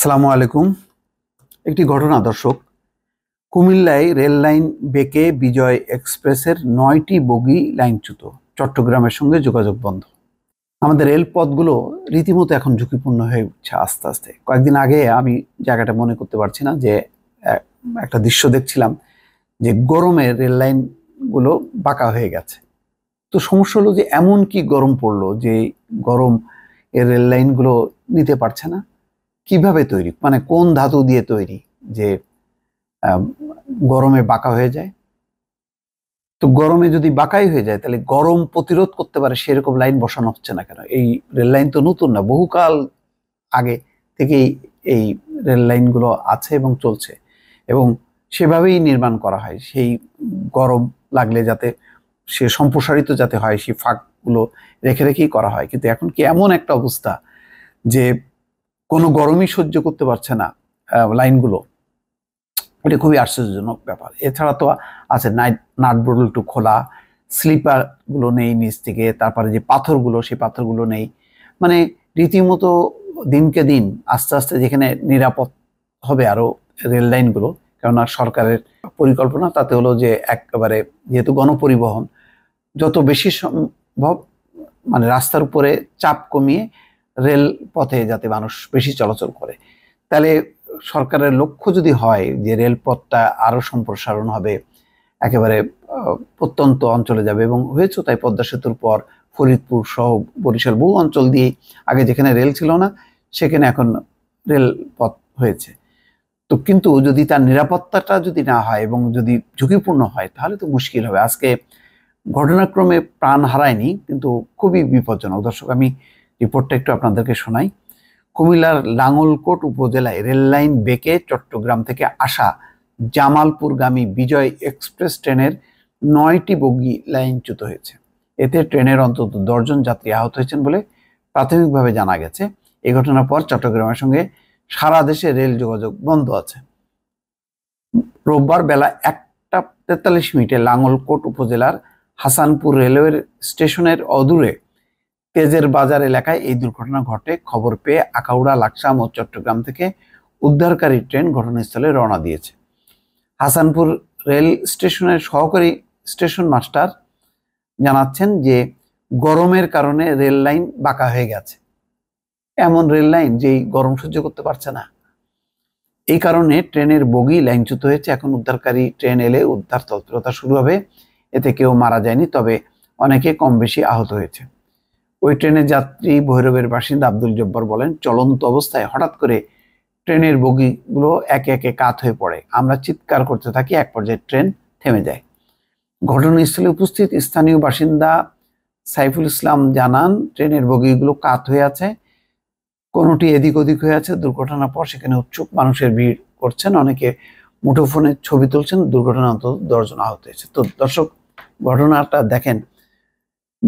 আসসালামু আলাইকুম একটি ঘটনা দর্শক কুমিল্লায় রেল লাইন বেঁকে বিজয় এক্সপ্রেসের নয়টি বগি লাইনচ্যুত চট্টগ্রামের সঙ্গে যোগাযোগ বন্ধ আমাদের রেলপথগুলো রীতিমতো এখন ঝুঁকিপূর্ণ হয়ে উঠছে আস্তে আস্তে কয়েকদিন আগে আমি জায়গাটা মনে করতে পারছি না যে একটা দৃশ্য দেখছিলাম যে গরমে রেল লাইনগুলো বাঁকা হয়ে গেছে তো সমস্যা হলো যে এমন কি গরম পড়লো যে গরম এর রেল লাইনগুলো নিতে পারছে না কিভাবে তৈরি মানে কোন ধাতু দিয়ে তৈরি যে গরমে বাঁকা হয়ে যায় তো গরমে যদি বাঁকাই হয়ে যায় তাহলে গরম প্রতিরোধ করতে পারে সেরকম লাইন বসানো হচ্ছে না কেন এই রেল লাইন তো নতুন না বহুকাল আগে থেকেই এই রেল লাইনগুলো আছে এবং চলছে এবং সেভাবেই নির্মাণ করা হয় সেই গরম লাগলে যাতে সে সম্প্রসারিত যাতে হয় সেই ফাঁকগুলো রেখে রেখেই করা হয় কিন্তু এখন কি এমন একটা অবস্থা যে কোনো গরমই সহ্য করতে পারছে না লাইনগুলো এটা খুবই আশ্চর্যজনক ব্যাপার এছাড়া তো আছে নাইট নাট একটু খোলা স্লিপারগুলো নেই নিচ থেকে তারপরে যে পাথরগুলো সেই পাথরগুলো নেই মানে রীতিমতো দিনকে দিন আস্তে আস্তে যেখানে নিরাপদ হবে আরও রেল লাইনগুলো কেননা সরকারের পরিকল্পনা তাতে হলো যে একেবারে যেহেতু গণপরিবহন যত বেশি সম্ভব মানে রাস্তার উপরে চাপ কমিয়ে রেল পথে যাতে মানুষ বেশি চলাচল করে তাহলে সরকারের লক্ষ্য যদি হয় যে রেলপথটা আরও সম্প্রসারণ হবে একেবারে প্রত্যন্ত অঞ্চলে যাবে এবং হয়েছে তাই পদ্মা সেতুর পর ফরিদপুর সহ বরিশাল বহু অঞ্চল দিয়ে আগে যেখানে রেল ছিল না সেখানে এখন রেলপথ হয়েছে তো কিন্তু যদি তার নিরাপত্তাটা যদি না হয় এবং যদি ঝুঁকিপূর্ণ হয় তাহলে তো মুশকিল হবে আজকে ঘটনাক্রমে প্রাণ হারায়নি কিন্তু খুবই বিপজ্জনক দর্শক আমি রিপোর্টটা একটু আপনাদেরকে শোনাই কুমিল্লার লাঙ্গলকোট উপজেলায় রেললাইন বেঁকে চট্টগ্রাম থেকে আসা জামালপুরগামী বিজয় এক্সপ্রেস ট্রেনের নয়টি বগি লাইনচ্যুত হয়েছে এতে ট্রেনের অন্তত দশজন যাত্রী আহত হয়েছেন বলে প্রাথমিকভাবে জানা গেছে এ ঘটনার পর চট্টগ্রামের সঙ্গে সারা দেশে রেল যোগাযোগ বন্ধ আছে রোববার বেলা একটা তেতাল্লিশ মিনিটে লাঙ্গলকোট উপজেলার হাসানপুর রেলওয়ে স্টেশনের অদূরে তেজের বাজার এলাকায় এই দুর্ঘটনা ঘটে খবর পেয়ে আকাউড়া লাকসাম ও চট্টগ্রাম থেকে উদ্ধারকারী ট্রেন ঘটনাস্থলে রওনা দিয়েছে হাসানপুর রেল স্টেশনের সহকারী স্টেশন মাস্টার জানাচ্ছেন যে গরমের কারণে রেল লাইন বাঁকা হয়ে গেছে এমন রেল লাইন যেই গরম সহ্য করতে পারছে না এই কারণে ট্রেনের বগি লাইনচ্যুত হয়েছে এখন উদ্ধারকারী ট্রেন এলে উদ্ধার তৎপরতা শুরু হবে এতে কেউ মারা যায়নি তবে অনেকে কম বেশি আহত হয়েছে ওই ট্রেনের যাত্রী ভৈরবের বাসিন্দা আব্দুল জব্বার বলেন চলন্ত অবস্থায় হঠাৎ করে ট্রেনের বগিগুলো একে একে কাত হয়ে পড়ে আমরা চিৎকার করতে থাকি এক পর্যায়ে ট্রেন থেমে যায় ঘটনাস্থলে উপস্থিত স্থানীয় বাসিন্দা সাইফুল ইসলাম জানান ট্রেনের বগিগুলো কাত হয়ে আছে কোনোটি এদিক ওদিক হয়ে আছে দুর্ঘটনার পর সেখানে উৎসুক মানুষের ভিড় করছেন অনেকে মুঠোফোনে ছবি তুলছেন দুর্ঘটনা অন্তত দশজন আহত হয়েছে তো দর্শক ঘটনাটা দেখেন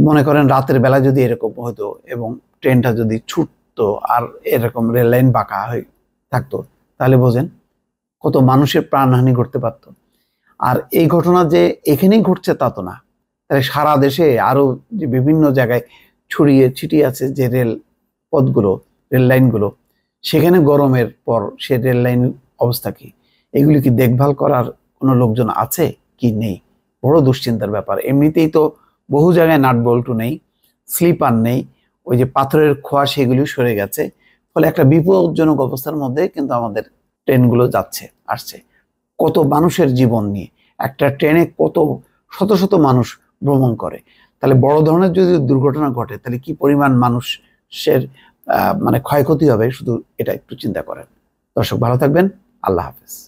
মনে করেন রাতের বেলা যদি এরকম হতো এবং ট্রেনটা যদি ছুটতো আর এরকম রেল লাইন বাঁকা হয়ে থাকতো তাহলে বোঝেন কত মানুষের প্রাণহানি ঘটতে পারত আর এই ঘটনা যে এখানেই ঘটছে তা তো না তাহলে সারা দেশে আরও যে বিভিন্ন জায়গায় ছড়িয়ে ছিটিয়ে আছে যে রেল পথগুলো রেল লাইনগুলো সেখানে গরমের পর সে রেল লাইন অবস্থা কি এগুলি কি দেখভাল করার কোনো লোকজন আছে কি নেই বড় দুশ্চিন্তার ব্যাপার এমনিতেই তো বহু জায়গায় নাট বল্টু নেই স্লিপার নেই ওই যে পাথরের খোয়া সেগুলিও সরে গেছে ফলে একটা বিপজ্জনক অবস্থার মধ্যে কিন্তু আমাদের ট্রেনগুলো যাচ্ছে আসছে কত মানুষের জীবন নিয়ে একটা ট্রেনে কত শত শত মানুষ ভ্রমণ করে তাহলে বড় ধরনের যদি দুর্ঘটনা ঘটে তাহলে কি পরিমাণ মানুষের মানে ক্ষয়ক্ষতি হবে শুধু এটা একটু চিন্তা করেন দর্শক ভালো থাকবেন আল্লাহ হাফেজ